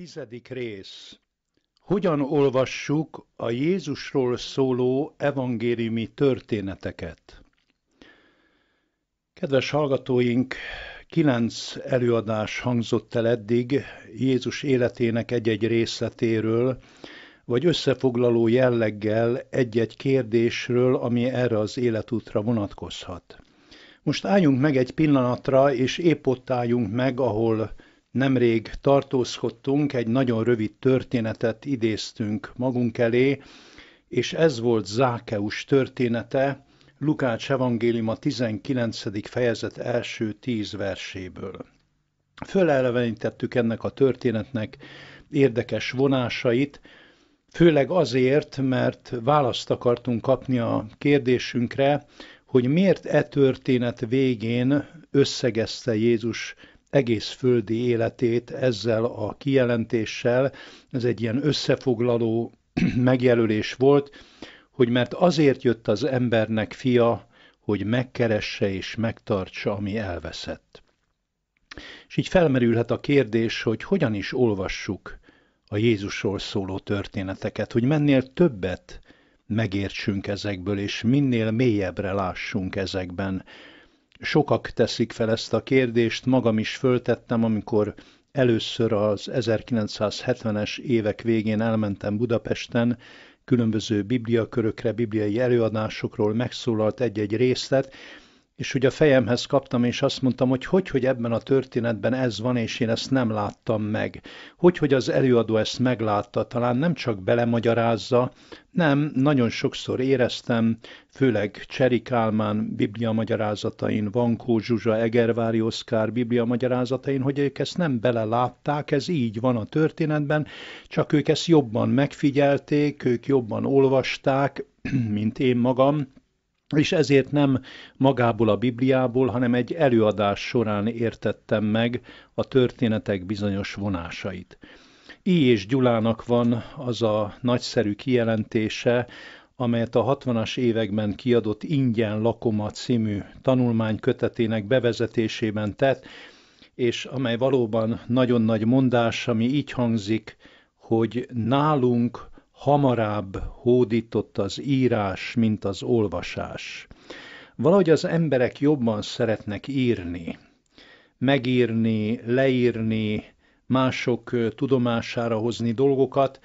Tizedik rész. Hogyan olvassuk a Jézusról szóló evangéliumi történeteket? Kedves hallgatóink, kilenc előadás hangzott el eddig Jézus életének egy-egy részletéről, vagy összefoglaló jelleggel egy-egy kérdésről, ami erre az életútra vonatkozhat. Most álljunk meg egy pillanatra, és épp ott álljunk meg, ahol Nemrég tartózkodtunk, egy nagyon rövid történetet idéztünk magunk elé, és ez volt Zákeus története, Lukács evangéliuma 19. fejezet első tíz verséből. Fölelevenítettük ennek a történetnek érdekes vonásait, főleg azért, mert választ akartunk kapni a kérdésünkre, hogy miért e történet végén összegezte Jézus egész földi életét ezzel a kijelentéssel. Ez egy ilyen összefoglaló megjelölés volt, hogy mert azért jött az embernek fia, hogy megkeresse és megtartsa, ami elveszett. És így felmerülhet a kérdés, hogy hogyan is olvassuk a Jézusról szóló történeteket, hogy mennél többet megértsünk ezekből, és minél mélyebbre lássunk ezekben, Sokak teszik fel ezt a kérdést, magam is föltettem, amikor először az 1970-es évek végén elmentem Budapesten, különböző bibliakörökre, bibliai előadásokról megszólalt egy-egy részlet, és ugye a fejemhez kaptam, és azt mondtam, hogy hogy, hogy ebben a történetben ez van, és én ezt nem láttam meg. Hogy, hogy az előadó ezt meglátta, talán nem csak belemagyarázza, nem, nagyon sokszor éreztem, főleg Cseri Kálmán biblia magyarázatain, Vankó Zsuzsa, Egervári Oszkár biblia magyarázatain, hogy ők ezt nem belelátták, ez így van a történetben, csak ők ezt jobban megfigyelték, ők jobban olvasták, mint én magam, és ezért nem magából a Bibliából, hanem egy előadás során értettem meg a történetek bizonyos vonásait. I. és Gyulának van az a nagyszerű kijelentése, amelyet a 60-as években kiadott Ingyen Lakoma című kötetének bevezetésében tett, és amely valóban nagyon nagy mondás, ami így hangzik, hogy nálunk Hamarabb hódított az írás, mint az olvasás. Valahogy az emberek jobban szeretnek írni, megírni, leírni, mások tudomására hozni dolgokat,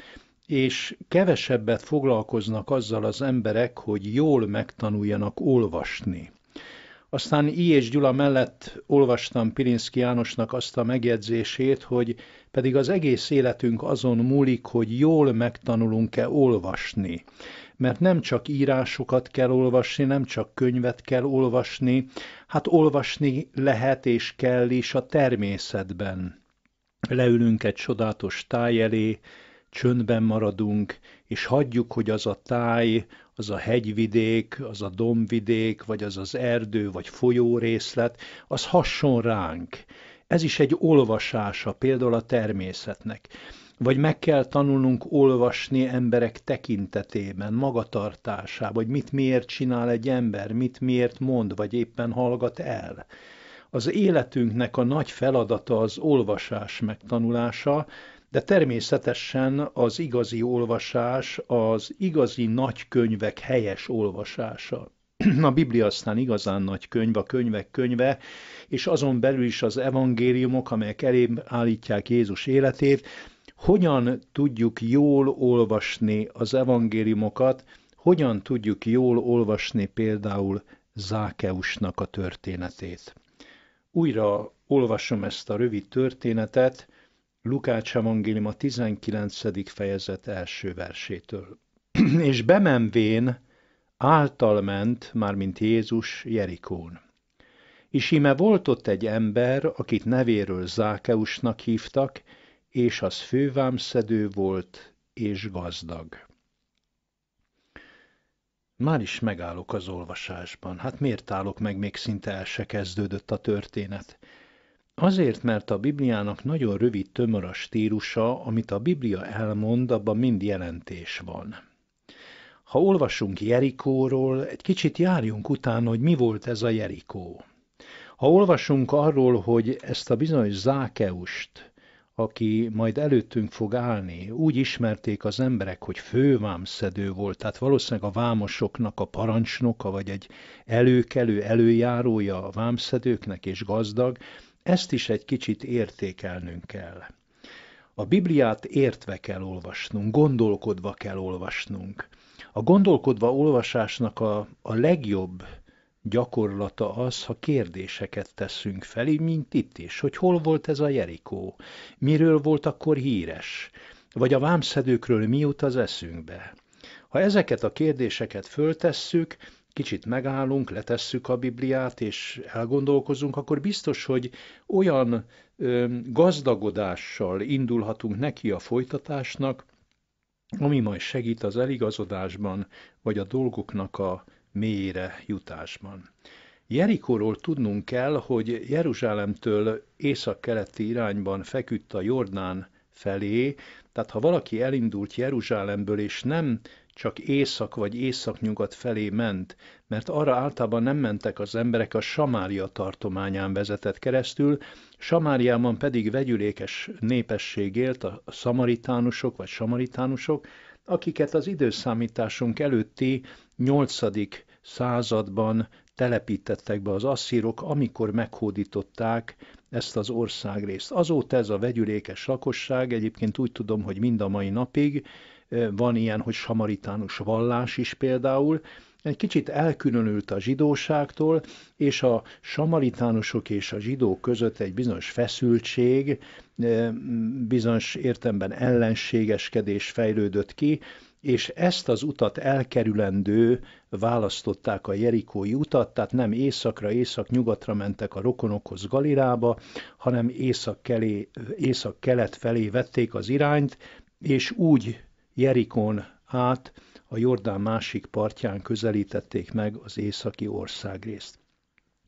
és kevesebbet foglalkoznak azzal az emberek, hogy jól megtanuljanak olvasni. Aztán I. és Gyula mellett olvastam Pilinszki Jánosnak azt a megjegyzését, hogy pedig az egész életünk azon múlik, hogy jól megtanulunk-e olvasni. Mert nem csak írásokat kell olvasni, nem csak könyvet kell olvasni, hát olvasni lehet és kell is a természetben. Leülünk egy csodálatos táj elé, csöndben maradunk, és hagyjuk, hogy az a táj, az a hegyvidék, az a domvidék, vagy az az erdő, vagy folyórészlet, az hasson ránk. Ez is egy olvasása például a természetnek. Vagy meg kell tanulnunk olvasni emberek tekintetében, magatartásában, hogy mit miért csinál egy ember, mit miért mond, vagy éppen hallgat el. Az életünknek a nagy feladata az olvasás megtanulása, de természetesen az igazi olvasás az igazi nagy könyvek helyes olvasása. A Biblia aztán igazán nagy könyv, a könyvek könyve, és azon belül is az evangéliumok, amelyek elé állítják Jézus életét, hogyan tudjuk jól olvasni az evangéliumokat, hogyan tudjuk jól olvasni például Zákeusnak a történetét. Újra olvasom ezt a rövid történetet, Lukács evangélium a 19. fejezet első versétől. és bemenvén által ment, mármint Jézus, Jerikón. És íme volt ott egy ember, akit nevéről Zákeusnak hívtak, és az fővámszedő volt, és gazdag. Már is megállok az olvasásban. Hát miért állok meg, még szinte el se kezdődött a történet. Azért, mert a Bibliának nagyon rövid, tömör a stílusa, amit a Biblia elmond, abban mind jelentés van. Ha olvasunk Jerikóról, egy kicsit járjunk utána, hogy mi volt ez a Jerikó. Ha olvasunk arról, hogy ezt a bizonyos Zákeust, aki majd előttünk fog állni, úgy ismerték az emberek, hogy fővámszedő volt, tehát valószínűleg a vámosoknak a parancsnoka, vagy egy előkelő előjárója a vámszedőknek és gazdag, ezt is egy kicsit értékelnünk kell. A Bibliát értve kell olvasnunk, gondolkodva kell olvasnunk. A gondolkodva olvasásnak a, a legjobb gyakorlata az, ha kérdéseket teszünk fel, így mint itt is, hogy hol volt ez a Jerikó, miről volt akkor híres, vagy a vámszedőkről mi jut az eszünkbe. Ha ezeket a kérdéseket föltesszük, kicsit megállunk, letesszük a Bibliát, és elgondolkozunk, akkor biztos, hogy olyan ö, gazdagodással indulhatunk neki a folytatásnak, ami majd segít az eligazodásban, vagy a dolgoknak a mélyre jutásban. Jerikóról tudnunk kell, hogy Jeruzsálemtől északkeleti irányban feküdt a Jordán felé, tehát ha valaki elindult Jeruzsálemből és nem csak észak vagy északnyugat felé ment, mert arra általában nem mentek az emberek, a Samária tartományán vezetett keresztül, Samáriában pedig vegyülékes népesség élt, a szamaritánusok vagy samaritánusok, akiket az időszámításunk előtti 8. században telepítettek be az asszírok, amikor meghódították ezt az országrészt. Azóta ez a vegyülékes lakosság, egyébként úgy tudom, hogy mind a mai napig van ilyen, hogy samaritánus vallás is például, egy kicsit elkülönült a zsidóságtól, és a samaritánusok és a zsidók között egy bizonyos feszültség, bizonyos értemben ellenségeskedés fejlődött ki, és ezt az utat elkerülendő választották a Jerikói utat, tehát nem északra, észak-nyugatra mentek a rokonokhoz Galilába, hanem észak-kelet észak felé vették az irányt, és úgy Jerikon át a Jordán másik partján közelítették meg az északi országrészt.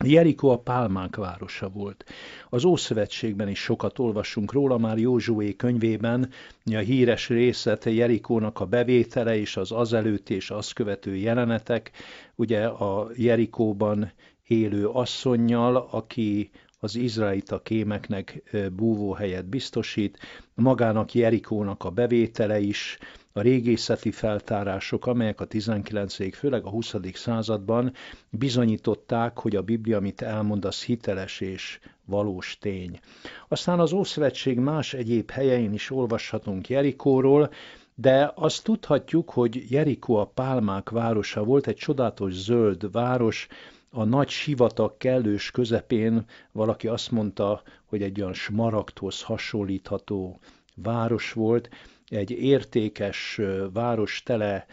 Jerikó a pálmánk városa volt. Az Ószövetségben is sokat olvasunk róla, már Józsué könyvében a híres részlete Jerikónak a bevétele és az azelőtt és azt követő jelenetek, ugye a Jerikóban élő asszonynal, aki az izraelita kémeknek búvóhelyet biztosít, magának Jerikónak a bevétele is, a régészeti feltárások, amelyek a 19. főleg a 20. században bizonyították, hogy a Biblia, amit elmond, az hiteles és valós tény. Aztán az Ószövetség más egyéb helyein is olvashatunk Jerikóról, de azt tudhatjuk, hogy Jerikó a pálmák városa volt, egy csodálatos zöld város, a nagy sivatag kellős közepén valaki azt mondta, hogy egy olyan smaragdhoz hasonlítható város volt, egy értékes város tele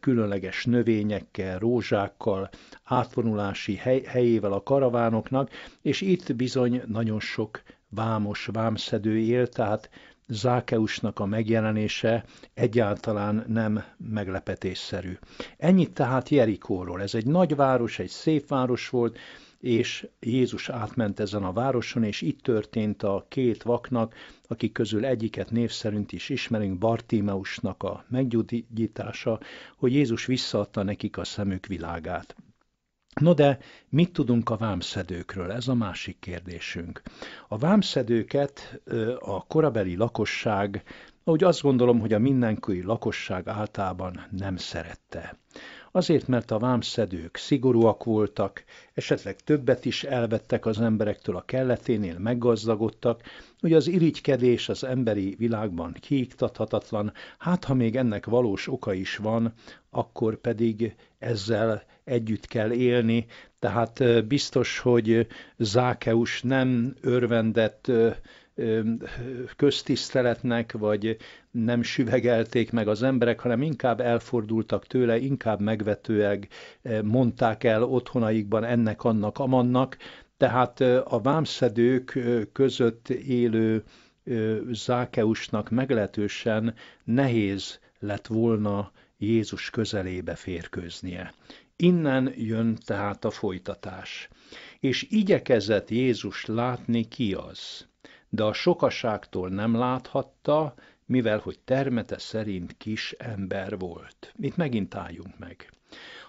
különleges növényekkel, rózsákkal, átvonulási hely, helyével a karavánoknak, és itt bizony nagyon sok vámos, vámszedő él, tehát Zákeusnak a megjelenése egyáltalán nem meglepetésszerű. Ennyit tehát Jerikóról. Ez egy nagy város, egy szép város volt, és Jézus átment ezen a városon, és itt történt a két vaknak, akik közül egyiket név szerint is ismerünk, Bartimeusnak a meggyógyítása, hogy Jézus visszaadta nekik a szemük világát. No de mit tudunk a vámszedőkről? Ez a másik kérdésünk. A vámszedőket a korabeli lakosság, ahogy azt gondolom, hogy a mindenkori lakosság általában nem szerette. Azért, mert a vámszedők szigorúak voltak, esetleg többet is elvettek az emberektől a kelleténél, meggazdagodtak, hogy az irigykedés az emberi világban kiiktathatatlan, hát ha még ennek valós oka is van, akkor pedig ezzel együtt kell élni, tehát biztos, hogy Zákeus nem örvendett köztiszteletnek, vagy nem süvegelték meg az emberek, hanem inkább elfordultak tőle, inkább megvetőek eh, mondták el otthonaikban ennek, annak, amannak. Tehát eh, a vámszedők eh, között élő Zákeusnak meglehetősen nehéz lett volna Jézus közelébe férkőznie. Innen jön tehát a folytatás. És igyekezett Jézus látni ki az, de a sokaságtól nem láthatta, mivel hogy termete szerint kis ember volt. Itt megint álljunk meg.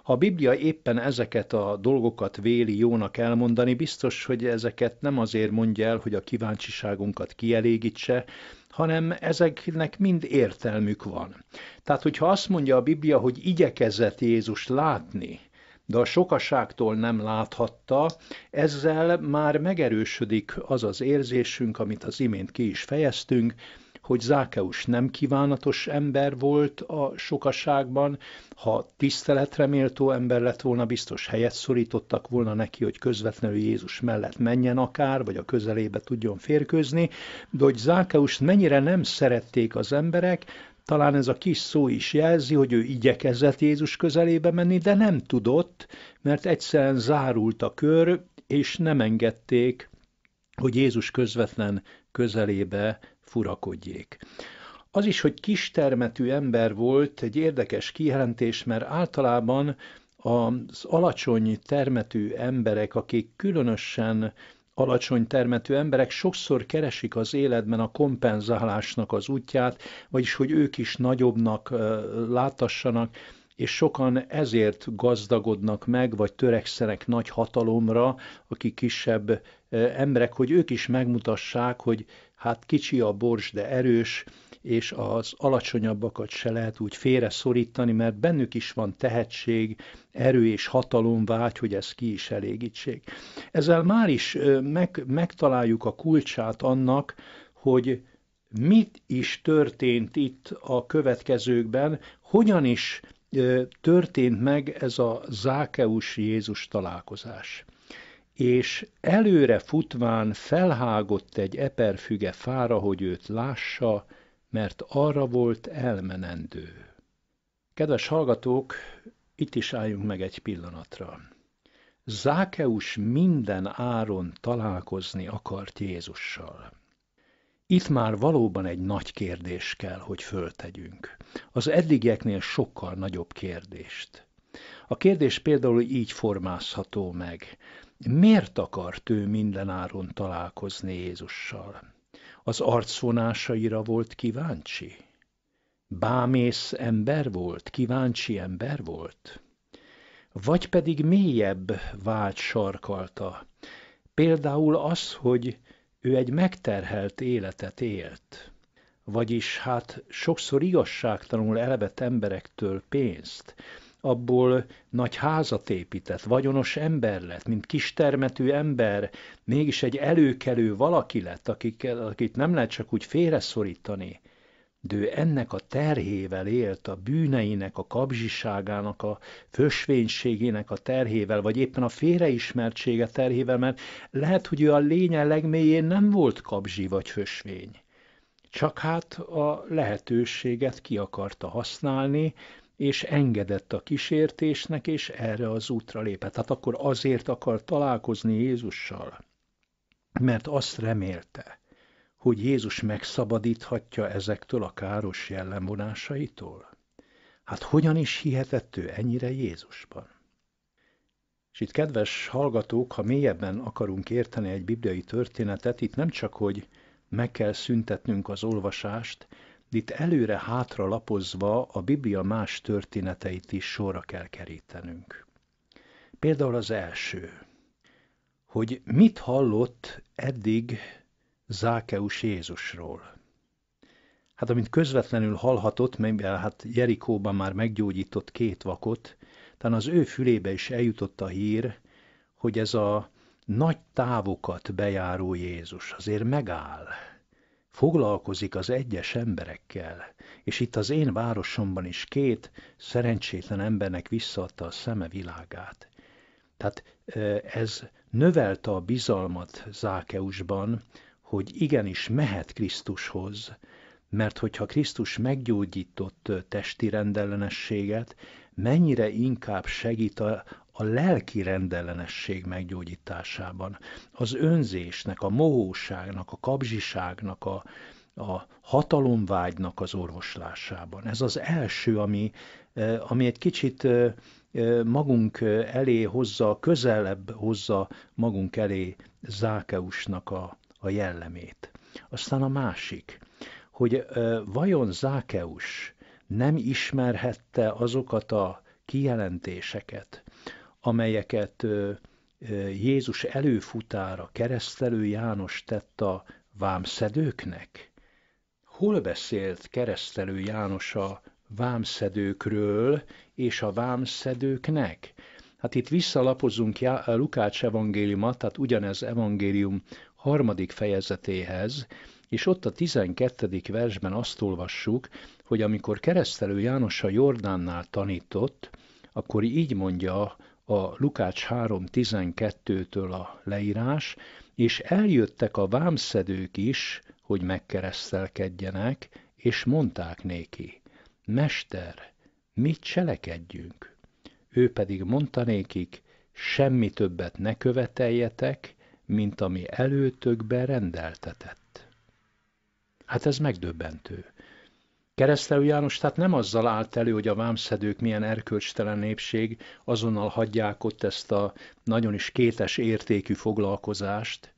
Ha a Biblia éppen ezeket a dolgokat véli jónak elmondani, biztos, hogy ezeket nem azért mondja el, hogy a kíváncsiságunkat kielégítse, hanem ezeknek mind értelmük van. Tehát, hogyha azt mondja a Biblia, hogy igyekezett Jézus látni, de a sokaságtól nem láthatta, ezzel már megerősödik az az érzésünk, amit az imént ki is fejeztünk, hogy Zákeus nem kívánatos ember volt a sokaságban, ha tiszteletre méltó ember lett volna, biztos helyet szorítottak volna neki, hogy közvetlenül Jézus mellett menjen akár, vagy a közelébe tudjon férkőzni, de hogy Zákeust mennyire nem szerették az emberek, talán ez a kis szó is jelzi, hogy ő igyekezett Jézus közelébe menni, de nem tudott, mert egyszerűen zárult a kör, és nem engedték, hogy Jézus közvetlen közelébe furakodjék. Az is, hogy kistermetű ember volt, egy érdekes kijelentés, mert általában az alacsony termetű emberek, akik különösen alacsony termetű emberek sokszor keresik az életben a kompenzálásnak az útját, vagyis hogy ők is nagyobbnak látassanak, és sokan ezért gazdagodnak meg, vagy törekszenek nagy hatalomra, akik kisebb emberek, hogy ők is megmutassák, hogy hát kicsi a borz, de erős, és az alacsonyabbakat se lehet úgy félre szorítani, mert bennük is van tehetség, erő és hatalom vágy, hogy ez ki is elégítsék. Ezzel már is meg, megtaláljuk a kulcsát annak, hogy mit is történt itt a következőkben, hogyan is történt meg ez a Zákeus Jézus találkozás és előre futván felhágott egy eperfüge fára, hogy őt lássa, mert arra volt elmenendő. Kedves hallgatók, itt is álljunk meg egy pillanatra. Zákeus minden áron találkozni akart Jézussal. Itt már valóban egy nagy kérdés kell, hogy föltegyünk. Az eddigieknél sokkal nagyobb kérdést. A kérdés például így formázható meg. Miért akart ő mindenáron találkozni Jézussal? Az arcvonásaira volt kíváncsi? Bámész ember volt, kíváncsi ember volt? Vagy pedig mélyebb vágy sarkalta, például az, hogy ő egy megterhelt életet élt, vagyis hát sokszor igazságtanul elvett emberektől pénzt, abból nagy házat épített, vagyonos ember lett, mint kistermetű ember, mégis egy előkelő valaki lett, akik, akit nem lehet csak úgy félreszorítani. De ő ennek a terhével élt, a bűneinek, a kapzsiságának, a fösvénységének a terhével, vagy éppen a félreismertsége terhével, mert lehet, hogy ő a lénye legmélyén nem volt kapzsi vagy fösvény. Csak hát a lehetőséget ki akarta használni, és engedett a kísértésnek, és erre az útra lépett. Hát akkor azért akar találkozni Jézussal, mert azt remélte, hogy Jézus megszabadíthatja ezektől a káros jellemvonásaitól. Hát hogyan is hihetett ő ennyire Jézusban? És itt, kedves hallgatók, ha mélyebben akarunk érteni egy bibliai történetet, itt nem csak, hogy meg kell szüntetnünk az olvasást, itt előre-hátra lapozva a Biblia más történeteit is sorra kell kerítenünk. Például az első, hogy mit hallott eddig Zákeus Jézusról. Hát amint közvetlenül hallhatott, mivel hát Jerikóban már meggyógyított két vakot, talán az ő fülébe is eljutott a hír, hogy ez a nagy távokat bejáró Jézus azért megáll, foglalkozik az egyes emberekkel, és itt az én városomban is két szerencsétlen embernek visszaadta a szeme világát. Tehát ez növelte a bizalmat Zákeusban, hogy igenis mehet Krisztushoz, mert hogyha Krisztus meggyógyított testi rendellenességet, mennyire inkább segít a, a lelki rendellenesség meggyógyításában, az önzésnek, a mohóságnak, a kapzsiságnak, a, a hatalomvágynak az orvoslásában. Ez az első, ami, e, ami egy kicsit e, e, magunk elé hozza, közelebb hozza magunk elé Zákeusnak a, a jellemét. Aztán a másik, hogy vajon Zákeus nem ismerhette azokat a kijelentéseket, amelyeket Jézus előfutára, keresztelő János tett a vámszedőknek? Hol beszélt keresztelő János a vámszedőkről és a vámszedőknek? Hát itt visszalapozunk Lukács evangéliumat, tehát ugyanez evangélium harmadik fejezetéhez, és ott a 12. versben azt olvassuk, hogy amikor keresztelő János a Jordánnál tanított, akkor így mondja a Lukács 3.12-től a leírás, és eljöttek a vámszedők is, hogy megkeresztelkedjenek, és mondták néki, Mester, mit cselekedjünk? Ő pedig mondta nékik, semmi többet ne követeljetek, mint ami előtökbe rendeltetett. Hát ez megdöbbentő. Keresztelő János tehát nem azzal állt elő, hogy a vámszedők milyen erkölcstelen népség, azonnal hagyják ott ezt a nagyon is kétes értékű foglalkozást.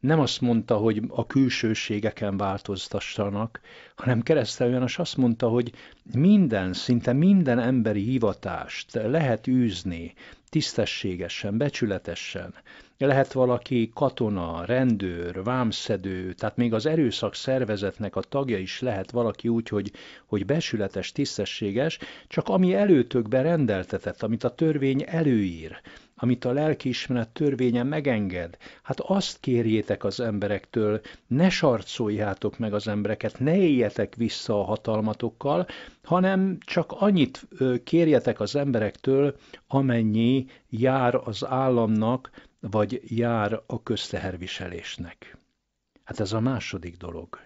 Nem azt mondta, hogy a külsőségeken változtassanak, hanem Keresztelő János azt mondta, hogy minden, szinte minden emberi hivatást lehet űzni, tisztességesen, becsületesen. Lehet valaki katona, rendőr, vámszedő, tehát még az erőszak szervezetnek a tagja is lehet valaki úgy, hogy, hogy becsületes, tisztességes, csak ami előtökbe rendeltetett, amit a törvény előír, amit a lelkiismeret törvénye megenged. Hát azt kérjétek az emberektől, ne sarcoljátok meg az embereket, ne éljetek vissza a hatalmatokkal, hanem csak annyit kérjetek az emberektől, amennyi jár az államnak, vagy jár a közteherviselésnek. Hát ez a második dolog,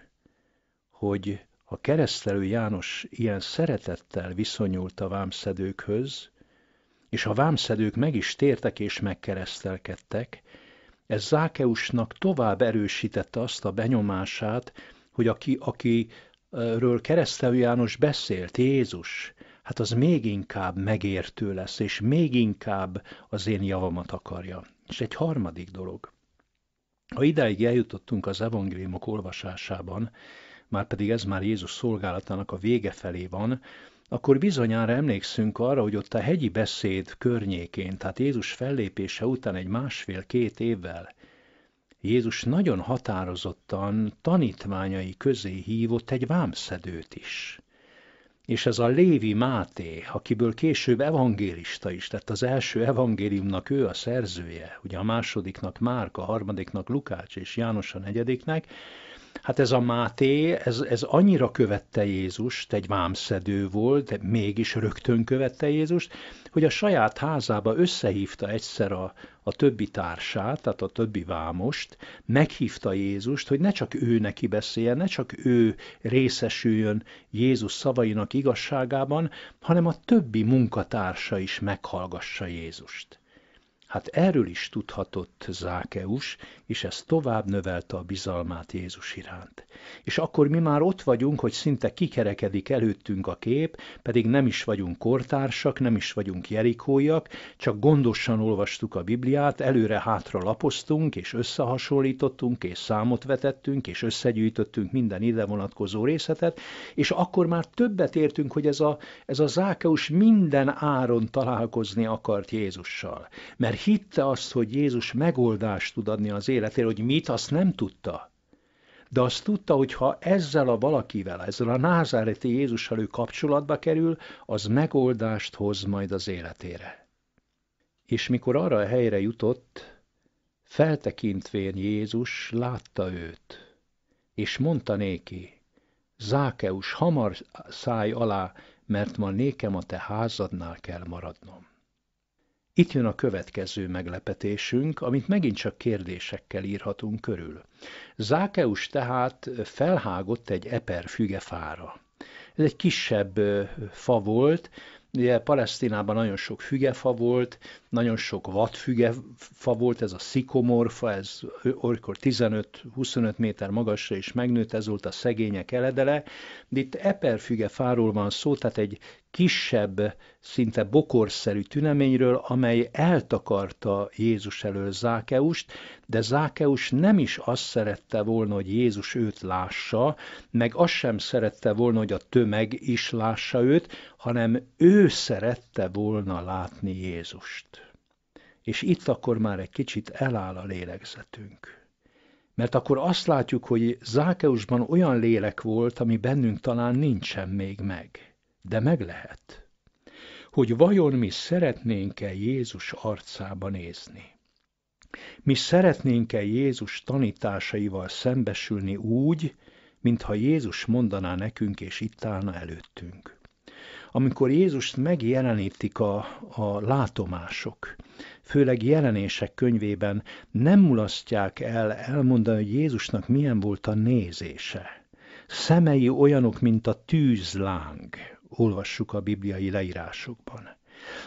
hogy a keresztelő János ilyen szeretettel viszonyult a vámszedőkhöz, és a vámszedők meg is tértek és megkeresztelkedtek, ez Zákeusnak tovább erősítette azt a benyomását, hogy aki, akiről keresztelő János beszélt, Jézus, hát az még inkább megértő lesz, és még inkább az én javamat akarja. És egy harmadik dolog. Ha idáig eljutottunk az evangéliumok olvasásában, már pedig ez már Jézus szolgálatának a vége felé van, akkor bizonyára emlékszünk arra, hogy ott a hegyi beszéd környékén, tehát Jézus fellépése után egy másfél-két évvel, Jézus nagyon határozottan tanítványai közé hívott egy vámszedőt is. És ez a Lévi Máté, akiből később evangélista is lett, az első evangéliumnak ő a szerzője, ugye a másodiknak Márk, a harmadiknak Lukács és János a negyediknek, Hát ez a Máté, ez, ez annyira követte Jézust, egy vámszedő volt, de mégis rögtön követte Jézust, hogy a saját házába összehívta egyszer a, a többi társát, tehát a többi vámost, meghívta Jézust, hogy ne csak ő neki beszéljen, ne csak ő részesüljön Jézus szavainak igazságában, hanem a többi munkatársa is meghallgassa Jézust. Hát erről is tudhatott Zákeus, és ez tovább növelte a bizalmát Jézus iránt. És akkor mi már ott vagyunk, hogy szinte kikerekedik előttünk a kép, pedig nem is vagyunk kortársak, nem is vagyunk jerikóiak, csak gondosan olvastuk a Bibliát, előre-hátra lapoztunk, és összehasonlítottunk, és számot vetettünk, és összegyűjtöttünk minden ide vonatkozó részletet, és akkor már többet értünk, hogy ez a, ez a Zákeus minden áron találkozni akart Jézussal. Mert hitte azt, hogy Jézus megoldást tud adni az életére, hogy mit, azt nem tudta de azt tudta, hogy ha ezzel a valakivel, ezzel a názáreti Jézussal ő kapcsolatba kerül, az megoldást hoz majd az életére. És mikor arra a helyre jutott, feltekintvén Jézus látta őt, és mondta néki, Zákeus, hamar száj alá, mert ma nékem a te házadnál kell maradnom. Itt jön a következő meglepetésünk, amit megint csak kérdésekkel írhatunk körül. Zákeus tehát felhágott egy eper fügefára. Ez egy kisebb fa volt, ugye Palesztinában nagyon sok fügefa volt, nagyon sok vadfügefa volt, ez a szikomorfa, ez olykor 15-25 méter magasra is megnőtt, ez volt a szegények eledele, de itt eperfügefáról van szó, tehát egy kisebb, szinte bokorszerű tüneményről, amely eltakarta Jézus elől Zákeust, de Zákeus nem is azt szerette volna, hogy Jézus őt lássa, meg azt sem szerette volna, hogy a tömeg is lássa őt, hanem ő szerette volna látni Jézust. És itt akkor már egy kicsit eláll a lélegzetünk. Mert akkor azt látjuk, hogy Zákeusban olyan lélek volt, ami bennünk talán nincsen még meg de meg lehet, hogy vajon mi szeretnénk-e Jézus arcába nézni. Mi szeretnénk-e Jézus tanításaival szembesülni úgy, mintha Jézus mondaná nekünk és itt állna előttünk. Amikor Jézust megjelenítik a, a látomások, főleg jelenések könyvében, nem mulasztják el elmondani, hogy Jézusnak milyen volt a nézése. Szemei olyanok, mint a tűzláng olvassuk a bibliai leírásokban.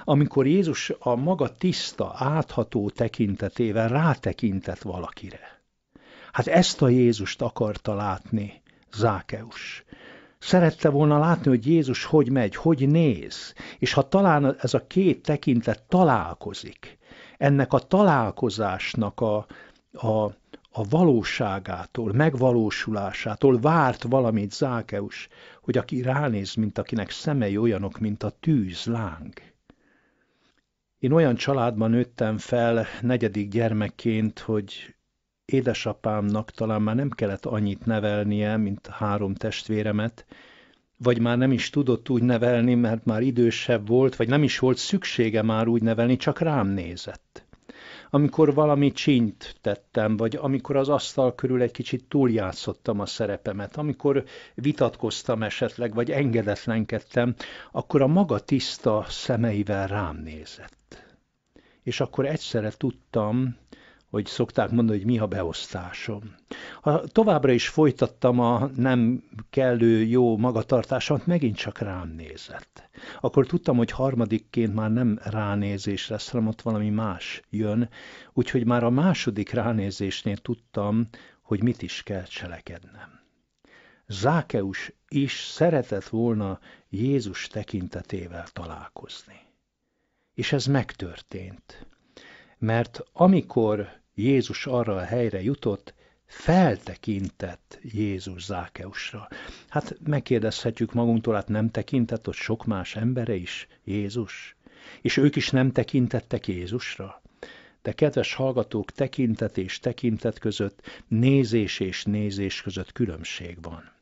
Amikor Jézus a maga tiszta, átható tekintetével rátekintett valakire. Hát ezt a Jézust akarta látni Zákeus. Szerette volna látni, hogy Jézus hogy megy, hogy néz, és ha talán ez a két tekintet találkozik, ennek a találkozásnak a, a a valóságától, megvalósulásától várt valamit Zákeus, hogy aki ránéz, mint akinek szemei olyanok, mint a tűz láng. Én olyan családban nőttem fel negyedik gyermekként, hogy édesapámnak talán már nem kellett annyit nevelnie, mint három testvéremet, vagy már nem is tudott úgy nevelni, mert már idősebb volt, vagy nem is volt szüksége már úgy nevelni, csak rám nézett amikor valami csínyt tettem, vagy amikor az asztal körül egy kicsit túljátszottam a szerepemet, amikor vitatkoztam esetleg, vagy engedetlenkedtem, akkor a maga tiszta szemeivel rám nézett. És akkor egyszerre tudtam, hogy szokták mondani, hogy mi a beosztásom. Ha továbbra is folytattam a nem kellő jó magatartásomat, megint csak rám nézett. Akkor tudtam, hogy harmadikként már nem ránézés lesz, hanem ott valami más jön, úgyhogy már a második ránézésnél tudtam, hogy mit is kell cselekednem. Zákeus is szeretett volna Jézus tekintetével találkozni. És ez megtörtént. Mert amikor Jézus arra a helyre jutott, feltekintett Jézus Zákeusra. Hát megkérdezhetjük magunktól, hát nem tekintett ott sok más embere is Jézus? És ők is nem tekintettek Jézusra? De kedves hallgatók, tekintet és tekintet között, nézés és nézés között különbség van.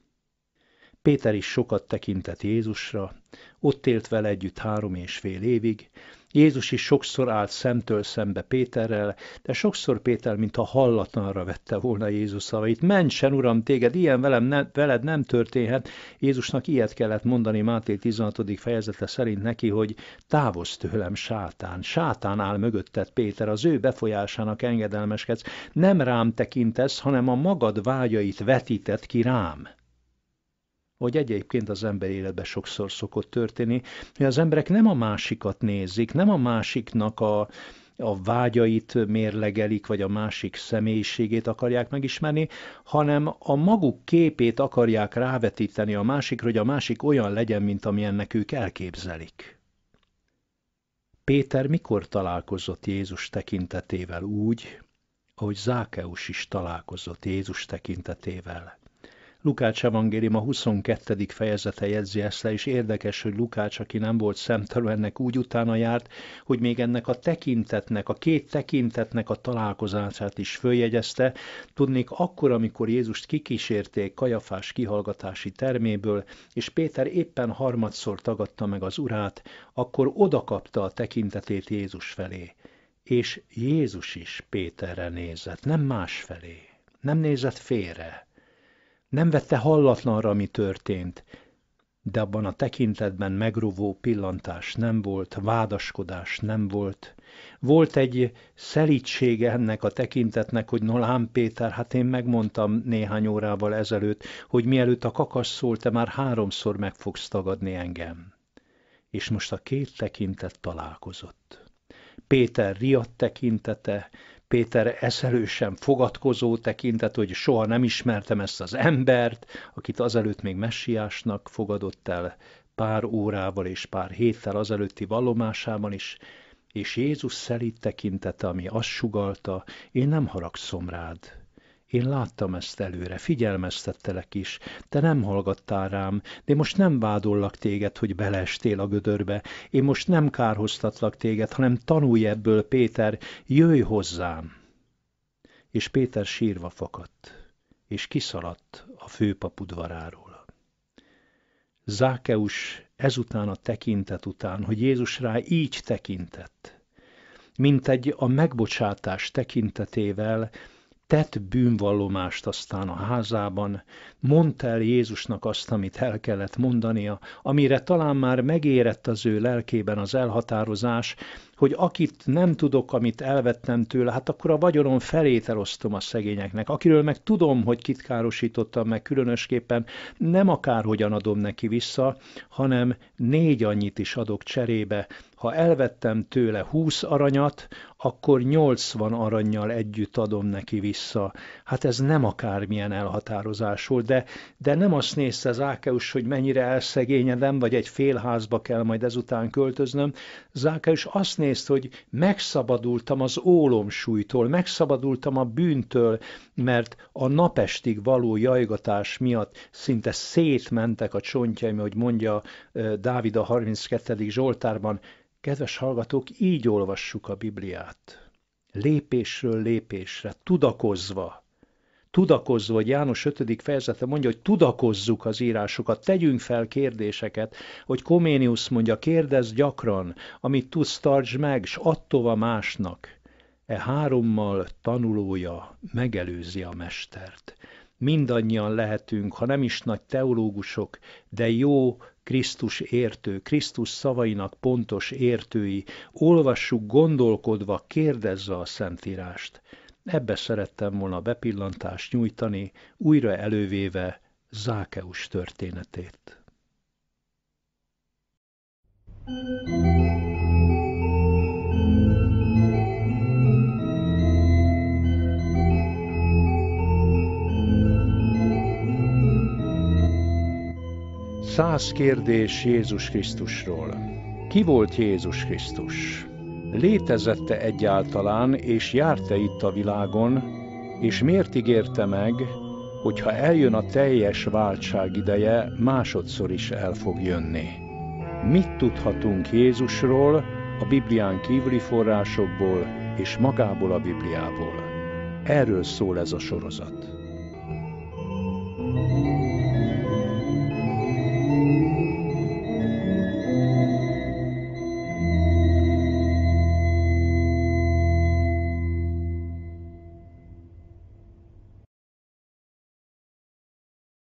Péter is sokat tekintett Jézusra, ott élt vele együtt három és fél évig, Jézus is sokszor állt szemtől szembe Péterrel, de sokszor Péter, mintha hallatlanra vette volna Jézus szavait. Mentsen, Uram, téged, ilyen velem ne, veled nem történhet. Jézusnak ilyet kellett mondani Máté 16. fejezete szerint neki, hogy távozz tőlem, sátán. Sátán áll mögötted, Péter, az ő befolyásának engedelmeskedsz. Nem rám tekintesz, hanem a magad vágyait vetített ki rám hogy egyébként az ember életben sokszor szokott történni, hogy az emberek nem a másikat nézik, nem a másiknak a, a vágyait mérlegelik, vagy a másik személyiségét akarják megismerni, hanem a maguk képét akarják rávetíteni a másikra, hogy a másik olyan legyen, mint amilyennek ők elképzelik. Péter mikor találkozott Jézus tekintetével úgy, ahogy Zákeus is találkozott Jézus tekintetével? Lukács evangélium a 22. fejezete jegyzi ezt le, és érdekes, hogy Lukács, aki nem volt szemtelő, ennek úgy utána járt, hogy még ennek a tekintetnek, a két tekintetnek a találkozását is följegyezte. Tudnék, akkor, amikor Jézust kikísérték Kajafás kihallgatási terméből, és Péter éppen harmadszor tagadta meg az urát, akkor odakapta a tekintetét Jézus felé. És Jézus is Péterre nézett, nem más felé, nem nézett félre nem vette hallatlanra, mi történt, de abban a tekintetben megrovó pillantás nem volt, vádaskodás nem volt. Volt egy szelítsége ennek a tekintetnek, hogy Nolán Péter, hát én megmondtam néhány órával ezelőtt, hogy mielőtt a kakas szólt, te már háromszor meg fogsz tagadni engem. És most a két tekintet találkozott. Péter riadt tekintete, Péter eszelősen fogadkozó tekintet, hogy soha nem ismertem ezt az embert, akit azelőtt még messiásnak fogadott el pár órával és pár héttel azelőtti vallomásában is, és Jézus szelít tekintete, ami azt sugalta, én nem haragszom rád, én láttam ezt előre, figyelmeztettelek is, te nem hallgattál rám, de most nem vádollak téged, hogy beleestél a gödörbe, én most nem kárhoztatlak téged, hanem tanulj ebből, Péter, jöjj hozzám! És Péter sírva fakadt, és kiszaladt a főpap udvaráról. Zákeus ezután a tekintet után, hogy Jézus rá így tekintett, mint egy a megbocsátás tekintetével tett bűnvallomást aztán a házában, mondta el Jézusnak azt, amit el kellett mondania, amire talán már megérett az ő lelkében az elhatározás, hogy akit nem tudok, amit elvettem tőle, hát akkor a vagyonom felét elosztom a szegényeknek. Akiről meg tudom, hogy kit károsítottam meg különösképpen, nem akárhogyan adom neki vissza, hanem négy annyit is adok cserébe. Ha elvettem tőle húsz aranyat, akkor nyolcvan aranyjal együtt adom neki vissza. Hát ez nem akármilyen volt, de, de nem azt nézte Zákeus, hogy mennyire elszegényedem, vagy egy félházba kell majd ezután költöznöm. Zákeus azt nézte, nézd, hogy megszabadultam az ólomsújtól, megszabadultam a bűntől, mert a napestig való jajgatás miatt szinte szétmentek a csontjaim, hogy mondja Dávid a 32. Zsoltárban. Kedves hallgatók, így olvassuk a Bibliát. Lépésről lépésre, tudakozva, tudakozzó, vagy János 5. fejezete mondja, hogy tudakozzuk az írásokat, tegyünk fel kérdéseket, hogy Koménius mondja, kérdezz gyakran, amit tudsz, tartsd meg, s attova másnak. E hárommal tanulója megelőzi a mestert. Mindannyian lehetünk, ha nem is nagy teológusok, de jó Krisztus értő, Krisztus szavainak pontos értői, olvassuk gondolkodva, kérdezve a Szentírást Ebbe szerettem volna bepillantást nyújtani, újra elővéve Zákeus történetét. Száz kérdés Jézus Krisztusról. Ki volt Jézus Krisztus? létezette egyáltalán, és járt-e itt a világon, és miért ígérte meg, hogy ha eljön a teljes váltság ideje, másodszor is el fog jönni. Mit tudhatunk Jézusról a Biblián kívüli forrásokból és magából a Bibliából? Erről szól ez a sorozat.